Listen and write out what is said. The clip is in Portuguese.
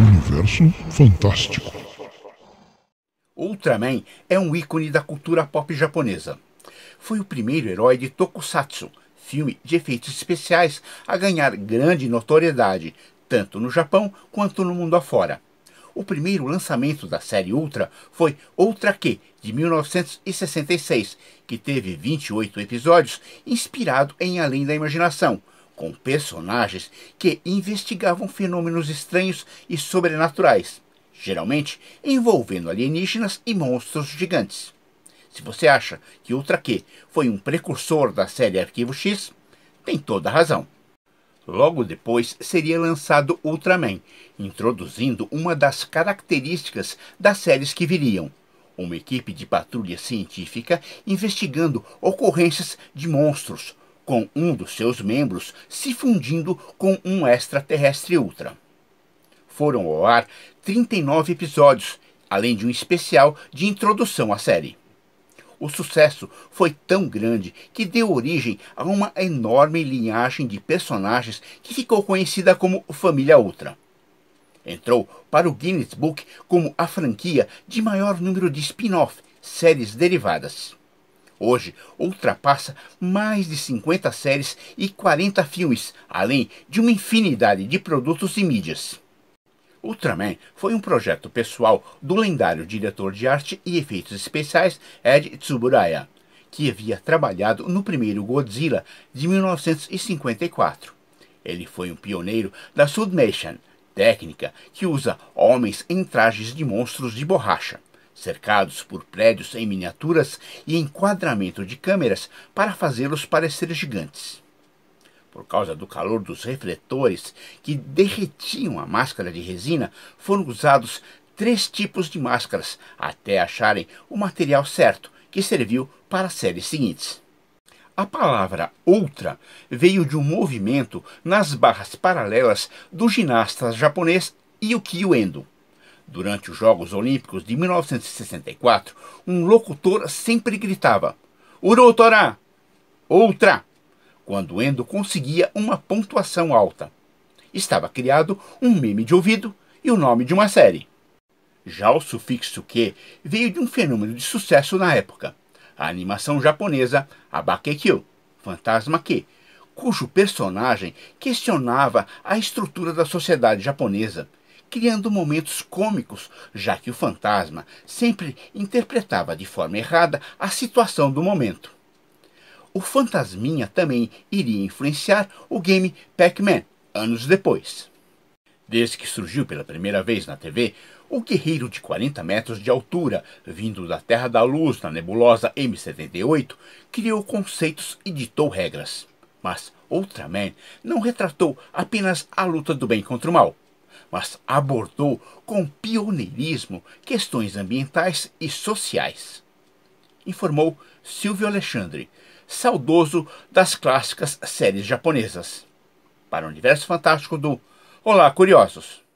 Universo Fantástico. Ultraman é um ícone da cultura pop japonesa. Foi o primeiro herói de Tokusatsu, filme de efeitos especiais, a ganhar grande notoriedade, tanto no Japão quanto no mundo afora. O primeiro lançamento da série Ultra foi Ultra Q, de 1966, que teve 28 episódios, inspirado em Além da Imaginação, com personagens que investigavam fenômenos estranhos e sobrenaturais, geralmente envolvendo alienígenas e monstros gigantes. Se você acha que Ultra Q foi um precursor da série Arquivo X, tem toda a razão. Logo depois seria lançado Ultraman, introduzindo uma das características das séries que viriam. Uma equipe de patrulha científica investigando ocorrências de monstros, com um dos seus membros se fundindo com um extraterrestre ultra. Foram ao ar 39 episódios, além de um especial de introdução à série. O sucesso foi tão grande que deu origem a uma enorme linhagem de personagens que ficou conhecida como Família Ultra. Entrou para o Guinness Book como a franquia de maior número de spin-off, séries derivadas hoje ultrapassa mais de 50 séries e 40 filmes, além de uma infinidade de produtos e mídias. Ultraman foi um projeto pessoal do lendário diretor de arte e efeitos especiais Ed Tsuburaya, que havia trabalhado no primeiro Godzilla de 1954. Ele foi um pioneiro da Sudmation, técnica que usa homens em trajes de monstros de borracha cercados por prédios em miniaturas e enquadramento de câmeras para fazê-los parecer gigantes. Por causa do calor dos refletores que derretiam a máscara de resina, foram usados três tipos de máscaras até acharem o material certo que serviu para as séries seguintes. A palavra outra veio de um movimento nas barras paralelas do ginasta japonês Yukio Endo. Durante os Jogos Olímpicos de 1964, um locutor sempre gritava: Urutorá! Outra! Quando Endo conseguia uma pontuação alta. Estava criado um meme de ouvido e o nome de uma série. Já o sufixo que veio de um fenômeno de sucesso na época, a animação japonesa Abakekyo, Fantasma Que, cujo personagem questionava a estrutura da sociedade japonesa, criando momentos cômicos, já que o fantasma sempre interpretava de forma errada a situação do momento. O fantasminha também iria influenciar o game Pac-Man anos depois. Desde que surgiu pela primeira vez na TV, o guerreiro de 40 metros de altura, vindo da Terra da Luz na nebulosa M78, criou conceitos e ditou regras. Mas Ultraman não retratou apenas a luta do bem contra o mal, mas abordou com pioneirismo questões ambientais e sociais. Informou Silvio Alexandre, saudoso das clássicas séries japonesas. Para o Universo Fantástico do Olá Curiosos!